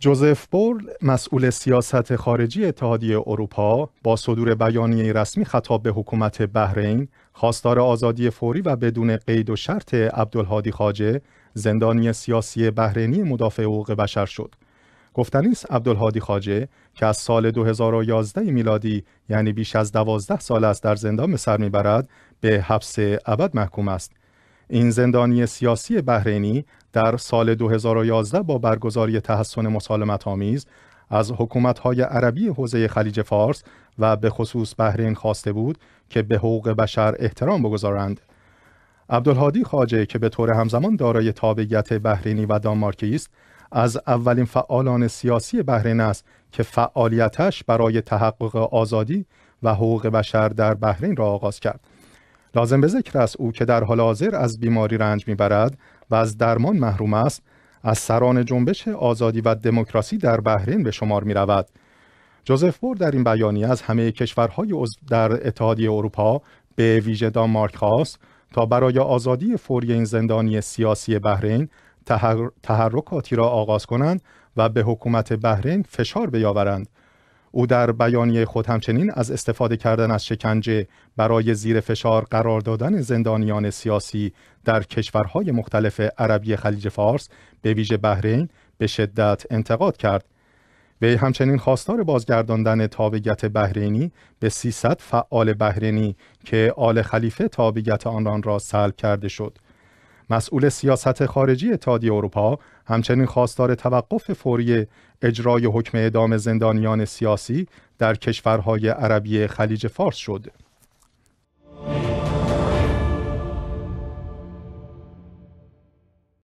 جوزف بورل مسئول سیاست خارجی اتحادیه اروپا با صدور بیانیه رسمی خطاب به حکومت بحرین خواستار آزادی فوری و بدون قید و شرط عبدالهادی خاجه زندانی سیاسی بحرینی مدافع حقوق بشر شد گفتنی عبدالهادی خاجه که از سال 2011 میلادی یعنی بیش از 12 سال است در زندان سر میبرد به حبس ابد محکوم است این زندانی سیاسی بحرینی در سال 2011 با برگزاری تحسن مسالمت آمیز از های عربی حوزه خلیج فارس و به خصوص بحرین خواسته بود که به حقوق بشر احترام بگذارند. عبدالهادی خاجه که به طور همزمان دارای تابعیت بحرینی و دانمارکی است، از اولین فعالان سیاسی بحرین است که فعالیتش برای تحقق آزادی و حقوق بشر در بحرین را آغاز کرد. لازم به ذکر است او که در حال حاضر از بیماری رنج میبرد و از درمان محروم است از سران جنبش آزادی و دموکراسی در بحرین به شمار می رود. جوزف بور در این بیانیه از همه کشورهای عضو در اتحادیه اروپا به ویژه دانمارک خواست تا برای آزادی فوری این زندانی سیاسی بحرین تحرکاتی را آغاز کنند و به حکومت بحرین فشار بیاورند او در بیانیه خود همچنین از استفاده کردن از شکنجه برای زیر فشار قرار دادن زندانیان سیاسی در کشورهای مختلف عربی خلیج فارس به ویژه بحرین به شدت انتقاد کرد وی همچنین خواستار بازگرداندن تابعیت بحرینی به 300 فعال بحرینی که آل خلیفه تابعیت آنان را سلب کرده شد مسئول سیاست خارجی اتحادیه اروپا همچنین خواستار توقف فوری اجرای حکم اعدام زندانیان سیاسی در کشورهای عربی خلیج فارس شد.